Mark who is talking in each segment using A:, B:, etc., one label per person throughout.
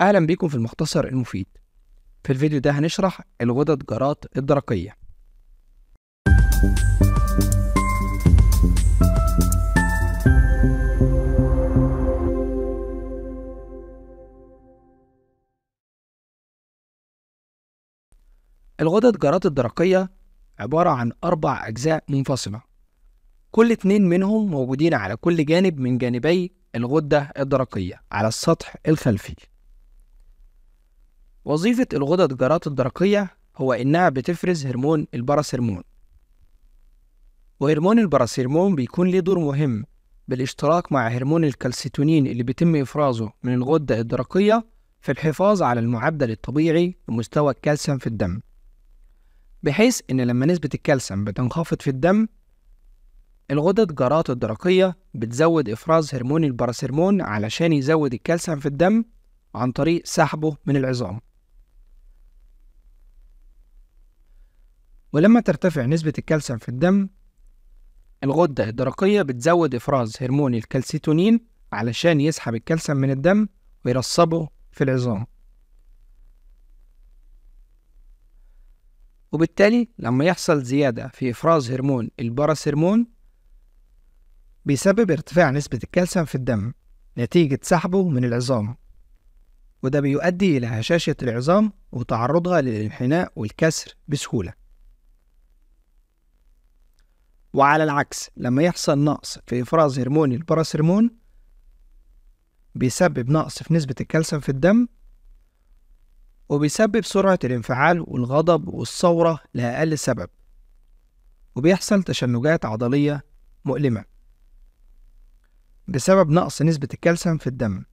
A: أهلا بيكم في المختصر المفيد في الفيديو ده هنشرح الغدد جرات الدرقية الغدد جرات الدرقية عبارة عن أربع أجزاء منفصلة كل اتنين منهم موجودين على كل جانب من جانبي الغدة الدرقية على السطح الخلفي وظيفة الغدد الجرات الدرقية هو إنها بتفرز هرمون الباراسيرمون وهرمون الباراسيرمون بيكون ليه دور مهم بالاشتراك مع هرمون الكالسيتونين اللي بيتم إفرازه من الغدة الدرقية في الحفاظ على المعدل الطبيعي لمستوى الكالسيوم في الدم بحيث إن لما نسبة الكالسيوم بتنخفض في الدم الغدد جرات الدرقية بتزود إفراز هرمون الباراسيرمون علشان يزود الكالسيوم في الدم عن طريق سحبه من العظام ولما ترتفع نسبة الكالسيوم في الدم الغدة الدرقية بتزود إفراز هرمون الكالسيتونين علشان يسحب الكالسيوم من الدم ويرصبه في العظام وبالتالي لما يحصل زيادة في إفراز هرمون الباراسيرمون بيسبب ارتفاع نسبة الكالسيوم في الدم نتيجة سحبه من العظام وده بيؤدي إلى هشاشة العظام وتعرضها للانحناء والكسر بسهولة وعلى العكس لما يحصل نقص في إفراز هرمون الباراسيرمون بيسبب نقص في نسبة الكالسيوم في الدم وبيسبب سرعة الانفعال والغضب والثورة لأقل سبب وبيحصل تشنجات عضلية مؤلمة بسبب نقص نسبة الكالسيوم في الدم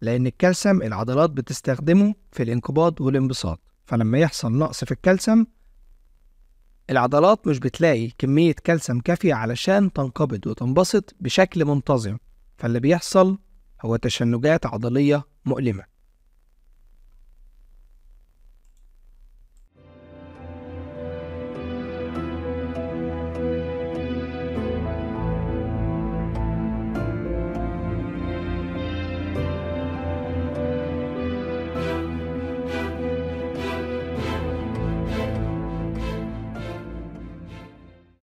A: لأن الكالسيوم العضلات بتستخدمه في الانقباض والانبساط فلما يحصل نقص في الكالسيوم العضلات مش بتلاقي كمية كالسيوم كافية علشان تنقبض وتنبسط بشكل منتظم فاللي بيحصل هو تشنجات عضلية مؤلمة